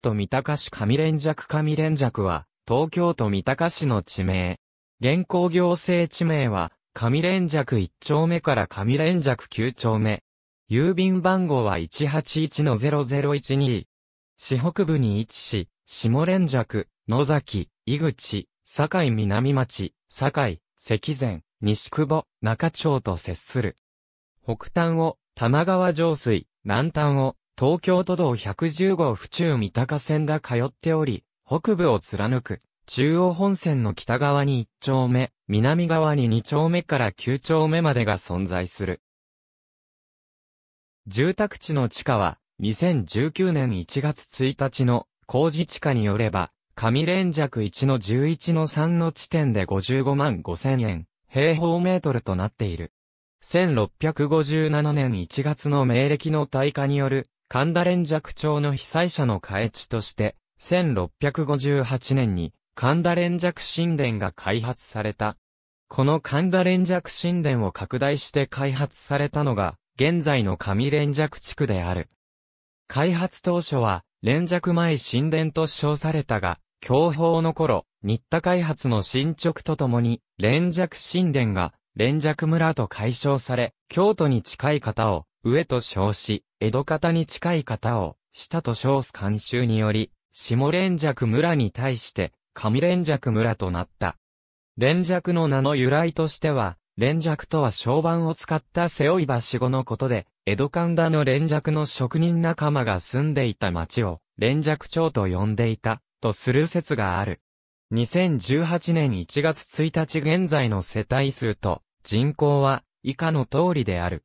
都三鷹市上連尺上連尺は、東京都三鷹市の地名。現行行政地名は、上連尺1丁目から上連尺9丁目。郵便番号は181-0012。市北部に位置し、下連尺、野崎、井口、堺南町、堺、関前、西久保、中町と接する。北端を、玉川上水、南端を、東京都道110号府中三鷹線が通っており、北部を貫く、中央本線の北側に1丁目、南側に2丁目から9丁目までが存在する。住宅地の地下は、2019年1月1日の工事地下によれば、上連弱1の11の3の地点で55万5千円、平方メートルとなっている。1657年1月の明暦の大火による神田連雀町の被災者の家地として、1658年に神田連雀神殿が開発された。この神田連雀神殿を拡大して開発されたのが、現在の上連雀地区である。開発当初は、連雀前神殿と称されたが、強法の頃、新田開発の進捗とともに、連雀神殿が、連雀村と解消され、京都に近い方を、上と称し、江戸方に近い方を、下と称す慣習により、下連尺村に対して、上連尺村となった。連尺の名の由来としては、連尺とは小板を使った背負い橋語のことで、江戸神田の連尺の職人仲間が住んでいた町を、連尺町と呼んでいた、とする説がある。2018年1月1日現在の世帯数と人口は以下の通りである。